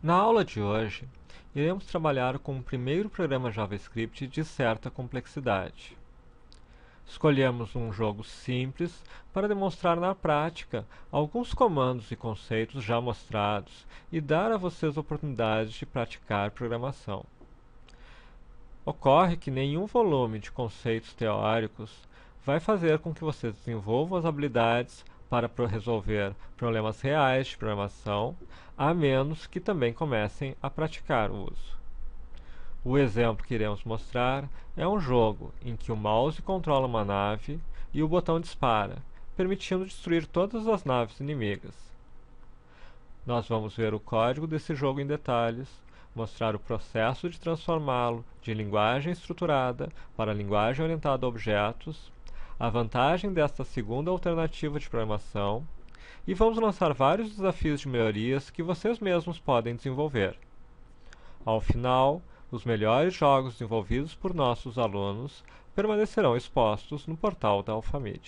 Na aula de hoje, iremos trabalhar com o primeiro programa JavaScript de certa complexidade. Escolhemos um jogo simples para demonstrar na prática alguns comandos e conceitos já mostrados e dar a vocês oportunidades oportunidade de praticar programação. Ocorre que nenhum volume de conceitos teóricos vai fazer com que vocês desenvolvam as habilidades para resolver problemas reais de programação, a menos que também comecem a praticar o uso. O exemplo que iremos mostrar é um jogo em que o mouse controla uma nave e o botão dispara, permitindo destruir todas as naves inimigas. Nós vamos ver o código desse jogo em detalhes, mostrar o processo de transformá-lo de linguagem estruturada para linguagem orientada a objetos a vantagem desta segunda alternativa de programação e vamos lançar vários desafios de melhorias que vocês mesmos podem desenvolver. Ao final, os melhores jogos desenvolvidos por nossos alunos permanecerão expostos no portal da Alfamid.